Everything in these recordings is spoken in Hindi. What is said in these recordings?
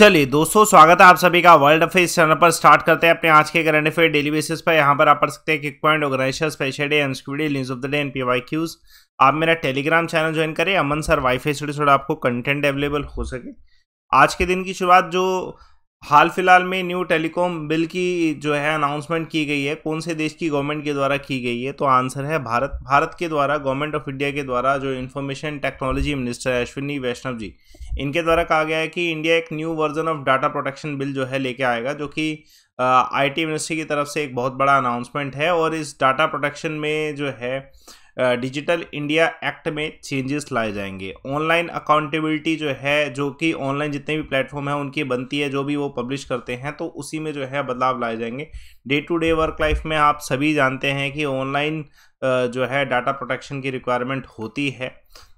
चलिए दोस्तों स्वागत है आप सभी का वर्ल्ड अफेयर्स चैनल पर स्टार्ट करते हैं अपने आज के करंट अफेयर डेली बेसिस पर यहाँ पर आप पढ़ सकते हैं kick point organiser special day news of the day and PYQs आप मेरा टेलीग्राम चैनल ज्वाइन करें अमन सर वाईफाई से थोड़ा आपको कंटेंट अवेलेबल हो सके आज के दिन की शुरुआत जो हाल फिलहाल में न्यू टेलीकॉम बिल की जो है अनाउंसमेंट की गई है कौन से देश की गवर्नमेंट के द्वारा की गई है तो आंसर है भारत भारत के द्वारा गवर्नमेंट ऑफ इंडिया के द्वारा जो इन्फॉर्मेशन टेक्नोलॉजी मिनिस्टर है अश्विनी वैष्णव जी इनके द्वारा कहा गया है कि इंडिया एक new version of data protection bill जो है लेके आएगा जो कि आई मिनिस्ट्री की तरफ से एक बहुत बड़ा अनाउंसमेंट है और इस डाटा प्रोटेक्शन में जो है डिजिटल इंडिया एक्ट में चेंजेस लाए जाएंगे ऑनलाइन अकाउंटेबिलिटी जो है जो कि ऑनलाइन जितने भी प्लेटफॉर्म हैं उनकी बनती है जो भी वो पब्लिश करते हैं तो उसी में जो है बदलाव लाए जाएंगे day to day work life में आप सभी जानते हैं कि ऑनलाइन जो है डाटा प्रोटेक्शन की रिक्वायरमेंट होती है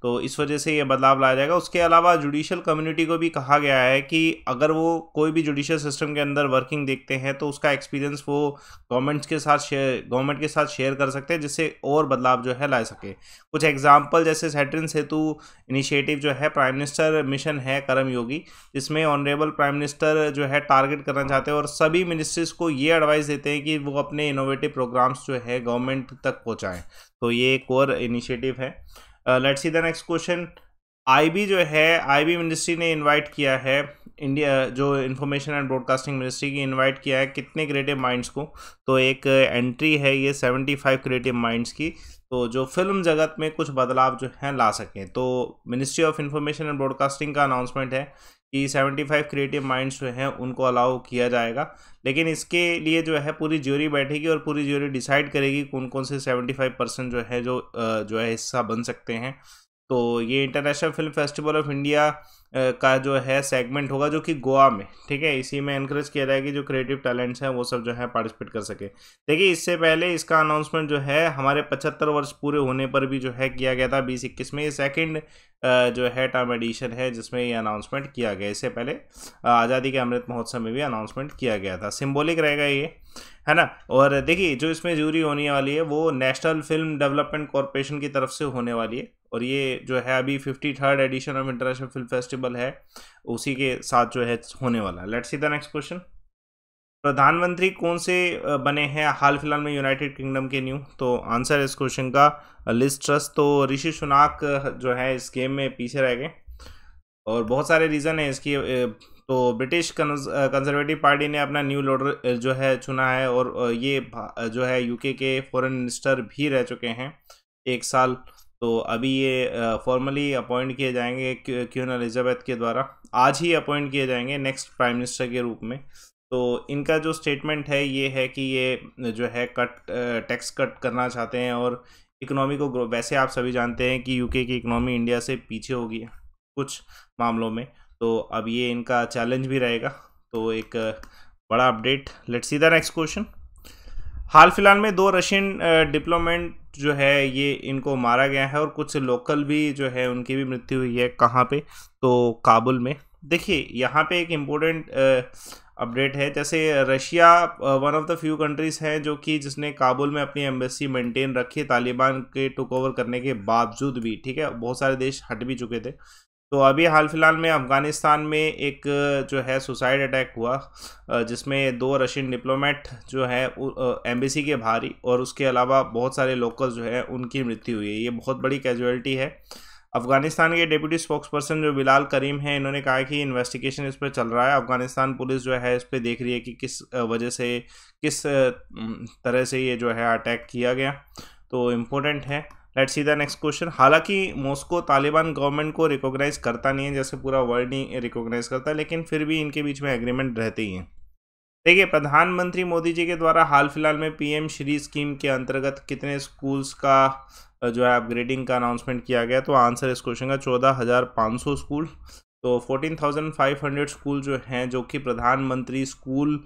तो इस वजह से ये बदलाव लाया जाएगा उसके अलावा जुडिशल कम्युनिटी को भी कहा गया है कि अगर वो कोई भी जुडिशल सिस्टम के अंदर वर्किंग देखते हैं तो उसका एक्सपीरियंस वो गवर्नमेंट्स के साथ शेयर गवर्नमेंट के साथ शेयर कर सकते हैं जिससे और बदलाव जो है ला सके कुछ एग्जाम्पल जैसे सेटरिन सेतु इनिशिएटिव जो है प्राइम मिनिस्टर मिशन है करम योगी जिसमें ऑनरेबल प्राइम मिनिस्टर जो है टारगेट करना चाहते हैं और सभी मिनिस्ट्रीज़ को ये एडवाइस देते हैं कि वो अपने इनोवेटिव प्रोग्राम्स जो है गवर्नमेंट तक पहुँचाएँ सकता है तो ये एक और इनिशिएटिव है let's see the next question IB जो है आईबी मिनिस्ट्री ने इनवाइट किया है इंडिया uh, जो इन्फॉर्मेशन एंड ब्रॉडकास्टिंग मिनिस्ट्री की इनवाइट किया है कितने क्रिएटिव माइंड्स को तो एक एंट्री है ये सेवेंटी फाइव क्रिएटिव माइंड्स की तो जो फिल्म जगत में कुछ बदलाव जो हैं ला सकें तो ministry of information and broadcasting का अनाउंसमेंट है कि 75 क्रिएटिव माइंड्स जो हैं उनको अलाउ किया जाएगा लेकिन इसके लिए जो है पूरी ज्यूरी बैठेगी और पूरी ज्यूरी डिसाइड करेगी कौन कौन से 75 परसेंट जो है जो जो है हिस्सा बन सकते हैं तो ये international film festival of India का जो है सेगमेंट होगा जो कि गोवा में ठीक है इसी में इनक्रेज किया जाएगा कि जो क्रिएटिव टैलेंट्स हैं वो सब जो है पार्टिसिपेट कर सके देखिए इससे पहले इसका अनाउंसमेंट जो है हमारे पचहत्तर वर्ष पूरे होने पर भी जो है किया गया था बीस इक्कीस में ये सेकेंड जो है टर्म एडिशन है जिसमें ये अनाउंसमेंट किया गया इससे पहले आज़ादी के अमृत महोत्सव में भी अनाउंसमेंट किया गया था सिम्बोलिक रहेगा ये है ना और देखिए जो इसमें जूरी होने वाली है वो नेशनल फिल्म डेवलपमेंट कॉरपोरेशन की तरफ से होने वाली है और ये जो है अभी fifty third edition of international film festival है उसी के साथ जो है होने वाला let's see the next question प्रधानमंत्री कौन से बने हैं हाल फिलहाल में यूनाइटेड किंगडम के न्यू तो आंसर है इस क्वेश्चन का लिस्ट ट्रस्ट तो ऋषि सुनाक जो है इस गेम में पीछे रह गए और बहुत सारे रीज़न है इसकी तो ब्रिटिश कंजर्वेटिव पार्टी ने अपना न्यू लोडर जो है चुना है और ये जो है यूके के फॉरेन मिनिस्टर भी रह चुके हैं एक साल तो अभी ये फॉर्मली अपॉइंट किए जाएंगे क्यून एलिजाबेथ के द्वारा आज ही अपॉइंट किए जाएंगे नेक्स्ट प्राइम मिनिस्टर के रूप में तो इनका जो स्टेटमेंट है ये है कि ये जो है कट टैक्स कट करना चाहते हैं और इकोनॉमी को ग्रो वैसे आप सभी जानते हैं कि यूके की इकोनॉमी इंडिया से पीछे होगी कुछ मामलों में तो अब ये इनका चैलेंज भी रहेगा तो एक बड़ा update let's see the next question हाल फिलहाल में दो रशियन डिप्लोमेंट जो है ये इनको मारा गया है और कुछ लोकल भी जो है उनकी भी मृत्यु हुई है कहाँ पे तो काबुल में देखिए यहाँ पे एक इम्पोर्टेंट अपडेट है जैसे Russia one of the few countries है जो कि जिसने काबुल में अपनी एम्बेसी मेंटेन रखी तालिबान के टुक ओवर करने के बावजूद भी ठीक है बहुत सारे देश हट भी चुके थे तो अभी हाल फिलहाल में अफ़गानिस्तान में एक जो है सुसाइड अटैक हुआ जिसमें दो रशियन डिप्लोमेट जो है एम्बेसी के भारी और उसके अलावा बहुत सारे लोकल जो है उनकी मृत्यु हुई है ये बहुत बड़ी कैजुअलिटी है अफगानिस्तान के डिप्यूटी स्पोक्स पर्सन जो बिलाल करीम हैं इन्होंने कहा कि इन्वेस्टिगेशन इस पर चल रहा है अफगानिस्तान पुलिस जो है इस पर देख रही है कि किस वजह से किस तरह से ये जो है अटैक किया गया तो इम्पोर्टेंट है let see the next question हालांकि मॉस्को तालिबान गवर्नमेंट को रिकॉग्नाइज करता नहीं है जैसे पूरा वर्ल्ड नहीं रिकॉग्नाइज करता है लेकिन फिर भी इनके बीच में एग्रीमेंट रहते ही हैं देखिए प्रधानमंत्री मोदी जी के द्वारा हाल फिलहाल में पीएम श्री स्कीम के अंतर्गत कितने स्कूल्स का जो है अपग्रेडिंग का अनाउंसमेंट किया गया तो आंसर इस क्वेश्चन का चौदह हज़ार पाँच सौ स्कूल तो 14,500 स्कूल जो हैं जो कि प्रधानमंत्री स्कूल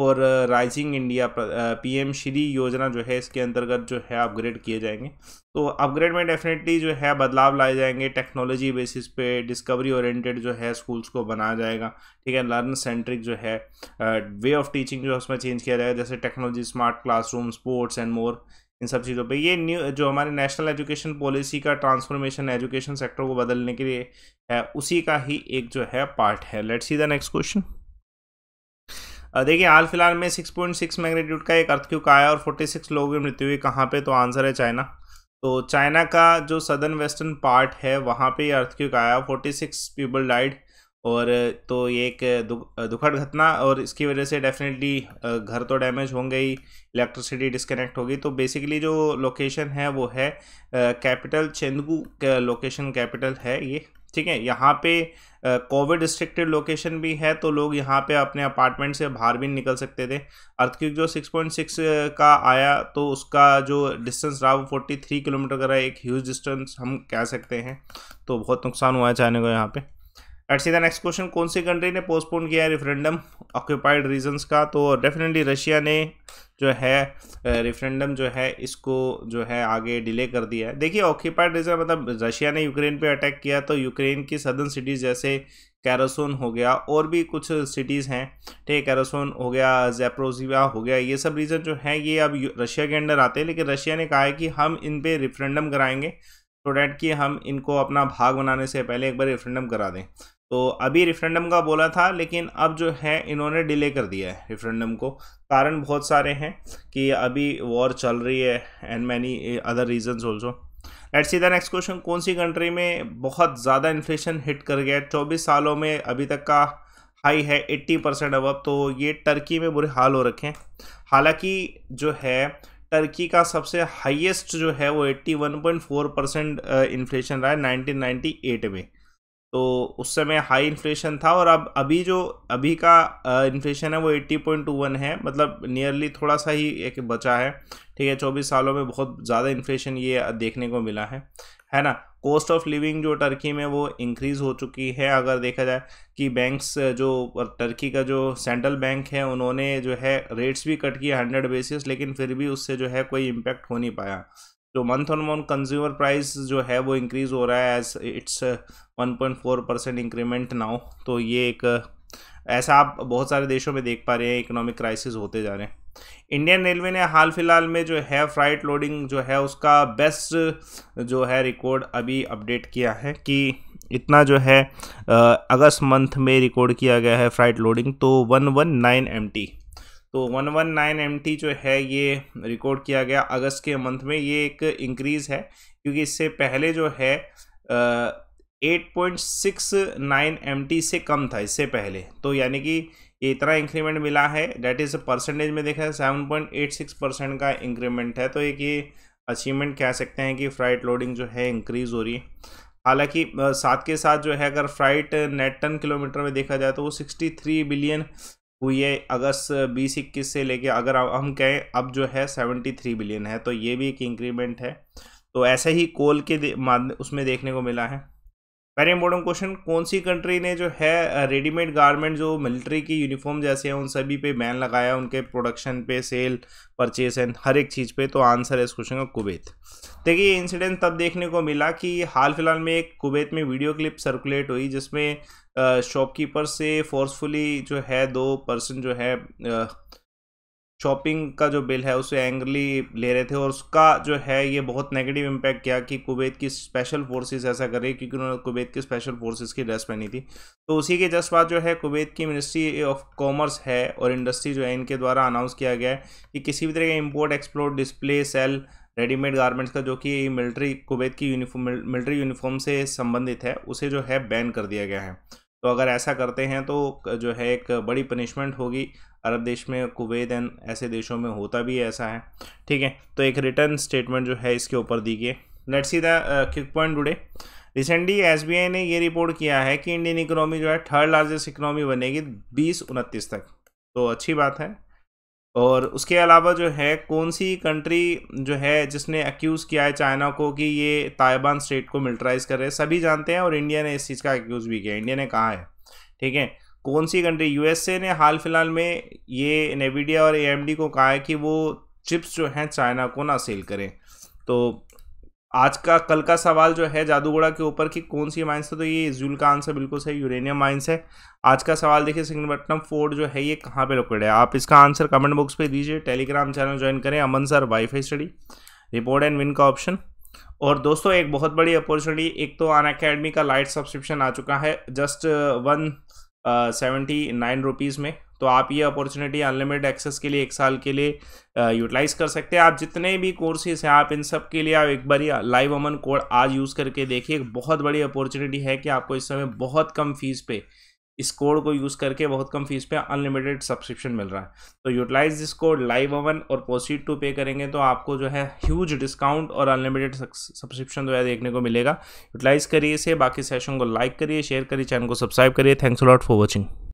और राइजिंग इंडिया पीएम श्री योजना जो है इसके अंतर्गत जो है अपग्रेड किए जाएंगे तो अपग्रेड में डेफिनेटली जो है बदलाव लाए जाएंगे टेक्नोलॉजी बेसिस पे डिस्कवरी ओरिएंटेड जो है स्कूल्स को बनाया जाएगा ठीक है लर्न सेंट्रिक जो है वे ऑफ टीचिंग जो है उसमें चेंज किया जाएगा जैसे technology smart classroom sports and more इन सब चीज़ों पर ये न्यू जो हमारे नेशनल एजुकेशन पॉलिसी का ट्रांसफॉर्मेशन एजुकेशन सेक्टर को बदलने के लिए है उसी का ही एक जो है पार्ट है let's see the next question देखिए हाल फिलहाल में 6.6 मैग्नीट्यूड का एक अर्थ क्यूक आया और 46 लोगों की मृत्यु हुई कहाँ पे तो आंसर है चाइना तो चाइना का जो सदर्न वेस्टर्न पार्ट है वहाँ पे ये अर्थक्यूक आया 46 पीपल डाइड और तो ये एक दुखद घटना और इसकी वजह से डेफिनेटली घर तो डैमेज होंगे ही इलेक्ट्रिसिटी डिस्कनेक्ट होगी तो बेसिकली जो लोकेशन है वो है कैपिटल चेंदगू लोकेशन कैपिटल है ये ठीक है यहाँ पे कोविड रिस्ट्रिक्टेड लोकेशन भी है तो लोग यहाँ पे अपने अपार्टमेंट से बाहर भी निकल सकते थे अर्थक्विक जो 6.6 का आया तो उसका जो डिस्टेंस रहा वो 43 किलोमीटर का रहा एक ह्यूज डिस्टेंस हम कह सकते हैं तो बहुत नुकसान हुआ है चाइना को यहाँ पर एट सीधा नेक्स्ट क्वेश्चन कौन सी कंट्री ने पोस्टपोन किया है रेफरेंडम ऑक्यूपाइड रीजन्स का तो डेफिनेटली रशिया ने जो है रेफरेंडम जो है इसको जो है आगे डिले कर दिया है देखिए ऑक्यूपाइड रीजन मतलब रशिया ने यूक्रेन पे अटैक किया तो यूक्रेन की सदर्न सिटीज़ जैसे कैरोसोन हो गया और भी कुछ सिटीज़ हैं ठीक है कैरोसोन हो गया जैप्रोजिवा हो गया ये सब रीजन जो हैं ये अब रशिया के अंडर आते हैं लेकिन रशिया ने कहा है कि हम इन पर रेफरेंडम कराएंगे तो डैट कि हम इनको अपना भाग बनाने से पहले एक बार रेफरेंडम करा दें तो अभी रेफरेंडम का बोला था लेकिन अब जो है इन्होंने डिले कर दिया है रेफरेंडम को कारण बहुत सारे हैं कि अभी वॉर चल रही है and many other reasons also at see the next question कौन सी कंट्री में बहुत ज़्यादा इन्फ्लेशन हिट कर गया है चौबीस सालों में अभी तक का हाई है एट्टी परसेंट अब तो ये टर्की में बुरे हाल हो रखे हैं हालांकि जो है टर्की का सबसे हाईएस्ट जो है वो 81.4 परसेंट इन्फ्लेशन रहा है 1998 में तो उस समय हाई इन्फ्लेशन था और अब अभी जो अभी का इन्फ्लेशन है वो 80.21 है मतलब नियरली थोड़ा सा ही एक बचा है ठीक है चौबीस सालों में बहुत ज़्यादा इन्फ्लेशन ये देखने को मिला है है ना कॉस्ट ऑफ लिविंग जो टर्की में वो इंक्रीज़ हो चुकी है अगर देखा जाए कि बैंक्स जो टर्की का जो सेंट्रल बैंक है उन्होंने जो है रेट्स भी कट किए हंड्रेड बेसिस लेकिन फिर भी उससे जो है कोई इम्पैक्ट हो नहीं पाया जो month on month consumer price जो है वो इंक्रीज़ हो रहा है as it's one point four percent increment now तो ये एक ऐसा आप बहुत सारे देशों में देख पा रहे हैं इकोनॉमिक क्राइसिस होते जा रहे हैं इंडियन रेलवे ने हाल फिलहाल में जो है फ्राइट लोडिंग जो है उसका बेस्ट जो है रिकॉर्ड अभी अपडेट किया है कि इतना जो है अगस्त मंथ में रिकॉर्ड किया गया है फ्राइट लोडिंग तो one one nine M T तो 119 टी जो है ये रिकॉर्ड किया गया अगस्त के मंथ में ये एक इंक्रीज़ है क्योंकि इससे पहले जो है eight point six nine M से कम था इससे पहले तो यानी कि ये इतना इंक्रीमेंट मिला है डेट इज़ परसेंटेज में देखा है seven point eight six percent का इंक्रीमेंट है तो एक ये अचीवमेंट कह सकते हैं कि फ्राइट लोडिंग जो है इंक्रीज़ हो रही है हालांकि साथ के साथ जो है अगर फ्राइट नेट टन किलोमीटर में देखा जाए तो वो सिक्सटी थ्री बिलियन हुई है अगस्त बीस इक्कीस से लेके अगर हम कहें अब जो है सेवेंटी थ्री बिलियन है तो ये भी एक इंक्रीमेंट है तो ऐसे ही कोल के दे, उसमें देखने को मिला है वेरी इंपॉर्टेंट क्वेश्चन कौन सी कंट्री ने जो है रेडीमेड गारमेंट जो मिलिट्री की यूनिफॉर्म जैसे हैं उन सभी पे बैन लगाया उनके प्रोडक्शन पे सेल परचेज एंड हर एक चीज़ पे तो आंसर है इस क्वेश्चन का कुवैत देखिए ये इंसिडेंट तब देखने को मिला कि हाल फिलहाल में एक कुवैत में वीडियो क्लिप सर्कुलेट हुई जिसमें शॉपकीपर से फोर्सफुली जो है दो पर्सन जो है शॉपिंग का जो बिल है उसे एंगली ले रहे थे और उसका जो है ये बहुत नेगेटिव इम्पैक्ट किया कि कुवैत की स्पेशल फोर्सेस ऐसा कर रही क्योंकि उन्होंने कुवैत की स्पेशल फोर्सेस की ड्रेस पहनी थी तो उसी के जस्ट बाद जो है कुवैत की मिनिस्ट्री ऑफ कॉमर्स है और इंडस्ट्री जो है इनके द्वारा अनाउंस किया गया है कि किसी भी तरह का import export display sale readymade garments का जो कि मिलिट्री कुवैत की यूनिफॉर्म मिलिट्री यूनिफॉर्म से संबंधित है उसे जो है बैन कर दिया गया है तो अगर ऐसा करते हैं तो जो है एक बड़ी पनिशमेंट होगी अरब देश में कुवैत एंड ऐसे देशों में होता भी ऐसा है ठीक है तो एक रिटर्न स्टेटमेंट जो है इसके ऊपर दी गई let's see the quick point today recently S ने ये रिपोर्ट किया है कि इंडियन इकोनॉमी जो है थर्ड लार्जेस्ट इकोनॉमी बनेगी बीस उनतीस तक तो अच्छी बात है और उसके अलावा जो है कौन सी कंट्री जो है जिसने एक्यूज़ किया है चाइना को कि ये ताइबान स्टेट को मिलिट्राइज कर रहे हैं सभी जानते हैं और इंडिया ने इस चीज़ का एक्यूज़ भी किया इंडिया ने कहा है ठीक है कौन सी कंट्री यूएसए ने हाल फिलहाल में ये नेविडिया और एएमडी को कहा है कि वो चिप्स जो हैं चाइना को ना सेल करें तो आज का कल का सवाल जो है जादूगोड़ा के ऊपर कि कौन सी माइंस है तो ये इज्यूल का आंसर बिल्कुल सही यूरेनियम माइंस है आज का सवाल देखिए सिंगनपट्टनम फोर्ट जो है ये कहाँ पे लोकेट है आप इसका आंसर कमेंट बॉक्स पे दीजिए टेलीग्राम चैनल ज्वाइन करें Aman sir WiFi study report and win का ऑप्शन और दोस्तों एक बहुत बड़ी अपॉर्चुनिटी एक तो अन अकेडमी का लाइट सब्सक्रिप्शन आ चुका है just one seventy nine rupees में तो आप ये अपॉर्चुनिटी अनलिमिटेड एक्सेस के लिए एक साल के लिए यूटिलाइज कर सकते हैं आप जितने भी कोर्सेज हैं आप इन सब के लिए आप एक बार लाइव अमन कोड आज यूज़ करके देखिए एक बहुत बड़ी अपॉर्चुनिटी है कि आपको इस समय बहुत कम फीस पे इस कोड को यूज़ करके बहुत कम फीस पे अनलिमिटेड सब्सक्रिप्शन मिल रहा है तो यूटिलाइज दिस कोड लाइव ओवन और प्रोसीड टू पे करेंगे तो आपको जो है ह्यूज डिस्काउंट और अनलिमिटेड सब्सक्रिप्शन जो है देखने को मिलेगा यूटिलाइज करिए इसे बाकी सेशन को लाइक करिए शेयर करिए चैनल को सब्सक्राइब करिए थैंक्स लॉट फॉर वॉचिंग